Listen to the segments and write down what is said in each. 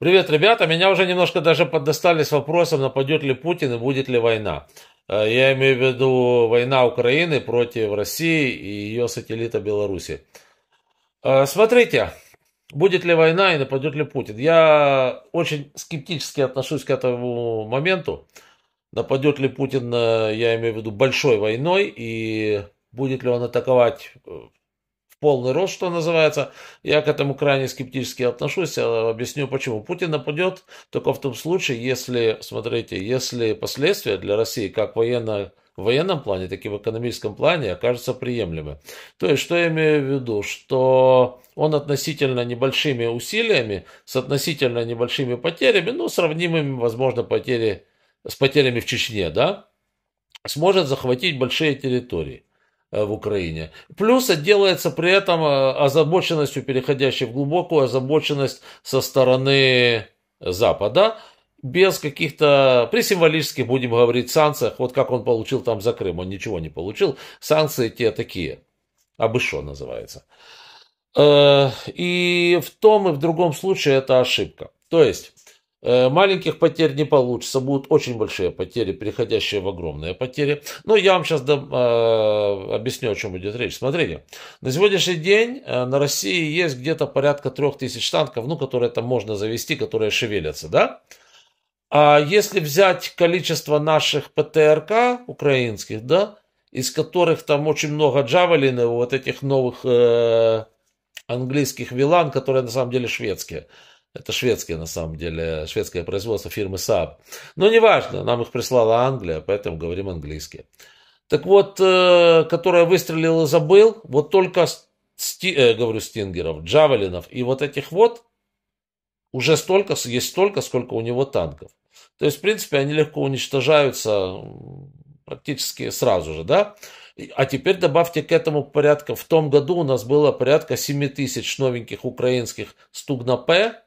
Привет, ребята. Меня уже немножко даже поддостали с вопросом, нападет ли Путин и будет ли война. Э, я имею в виду война Украины против России и ее сателлита Беларуси. Э, смотрите, будет ли война и нападет ли Путин. Я очень скептически отношусь к этому моменту. Нападет ли Путин, э, я имею в виду, большой войной и будет ли он атаковать полный рост, что называется. Я к этому крайне скептически отношусь. Объясню почему. Путин нападет только в том случае, если, смотрите, если последствия для России как военно в военном плане, так и в экономическом плане окажутся приемлемы. То есть, что я имею в виду? Что он относительно небольшими усилиями, с относительно небольшими потерями, ну, сравнимыми, возможно, потери, с потерями в Чечне, да, сможет захватить большие территории. Э, в Украине. Плюс делается при этом э, озабоченностью, переходящей в глубокую озабоченность со стороны Запада, без каких-то, при символических, будем говорить, санкциях, вот как он получил там за Крым, он ничего не получил, санкции те такие, обышо называется. Э, и в том и в другом случае это ошибка. То есть, Э, маленьких потерь не получится, будут очень большие потери, переходящие в огромные потери. Но я вам сейчас дам, э, объясню, о чем идет речь. Смотрите, на сегодняшний день э, на России есть где-то порядка трех тысяч танков, ну, которые там можно завести, которые шевелятся, да? А если взять количество наших ПТРК украинских, да, из которых там очень много джавелин вот этих новых э, английских вилан, которые на самом деле шведские – это шведское, на самом деле, шведское производство фирмы Saab. Но неважно, нам их прислала Англия, поэтому говорим английский. Так вот, э, которая выстрелила и забыл, вот только, сти, э, говорю, стингеров, джавелинов и вот этих вот, уже столько, есть столько, сколько у него танков. То есть, в принципе, они легко уничтожаются практически сразу же, да? А теперь добавьте к этому порядка, в том году у нас было порядка 7 тысяч новеньких украинских стугна П,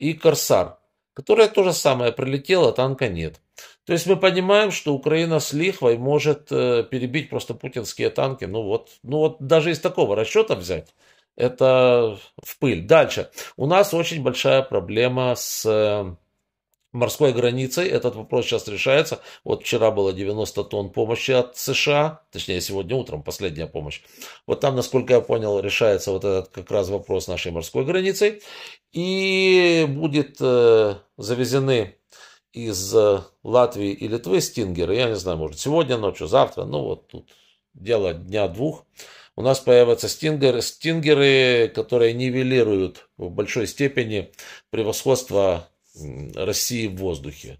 и «Корсар», которая то же самое прилетела, танка нет. То есть мы понимаем, что Украина с лихвой может э, перебить просто путинские танки. Ну вот, ну вот даже из такого расчета взять, это в пыль. Дальше. У нас очень большая проблема с э, морской границей. Этот вопрос сейчас решается. Вот вчера было 90 тонн помощи от США, точнее сегодня утром последняя помощь. Вот там, насколько я понял, решается вот этот как раз вопрос нашей морской границей. И будет э, завезены из э, Латвии и Литвы стингеры, я не знаю, может сегодня ночью, завтра, ну вот тут дело дня-двух, у нас появятся стингеры, стингеры, которые нивелируют в большой степени превосходство России в воздухе.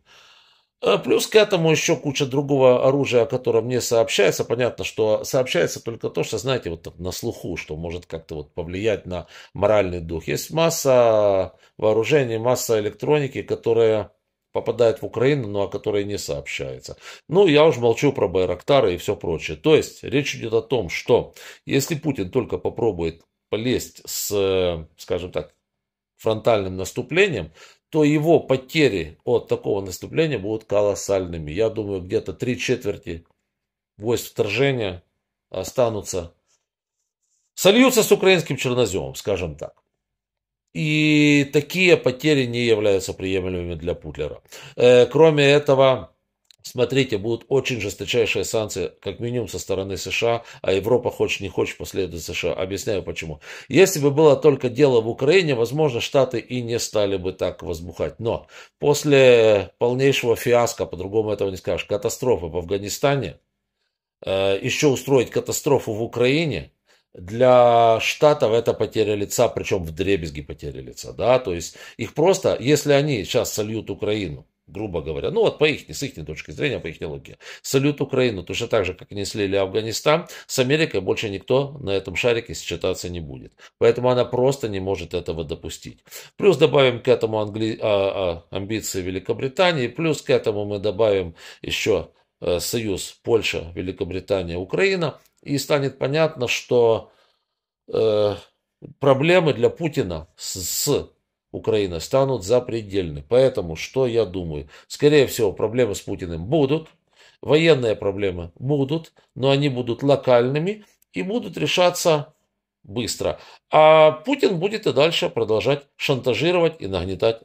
А плюс к этому еще куча другого оружия, о котором не сообщается. Понятно, что сообщается только то, что, знаете, вот на слуху, что может как-то вот повлиять на моральный дух. Есть масса вооружений, масса электроники, которые попадают в Украину, но о которой не сообщается. Ну, я уж молчу про Байрактары и все прочее. То есть, речь идет о том, что если Путин только попробует полезть с, скажем так, фронтальным наступлением, то его потери от такого наступления будут колоссальными. Я думаю, где-то три четверти войск вторжения останутся, сольются с украинским черноземом, скажем так. И такие потери не являются приемлемыми для Путлера. Э, кроме этого, Смотрите, будут очень жесточайшие санкции, как минимум со стороны США, а Европа хочет, не хочет последует США. Объясняю почему. Если бы было только дело в Украине, возможно, Штаты и не стали бы так возбухать. Но после полнейшего фиаско, по-другому этого не скажешь, катастрофы в Афганистане, э, еще устроить катастрофу в Украине, для штатов это потеря лица, причем в дребезги потеря лица, да, то есть их просто, если они сейчас сольют Украину, грубо говоря. Ну вот по их, с их точки зрения, по их логике. Салют Украину точно так же, как они слили Афганистан, с Америкой больше никто на этом шарике считаться не будет. Поэтому она просто не может этого допустить. Плюс добавим к этому англи... а, а, амбиции Великобритании, плюс к этому мы добавим еще э, союз Польша, Великобритания, Украина, и станет понятно, что э, проблемы для Путина с, с Украина станут запредельны. Поэтому, что я думаю? Скорее всего, проблемы с Путиным будут, военные проблемы будут, но они будут локальными и будут решаться быстро. А Путин будет и дальше продолжать шантажировать и нагнетать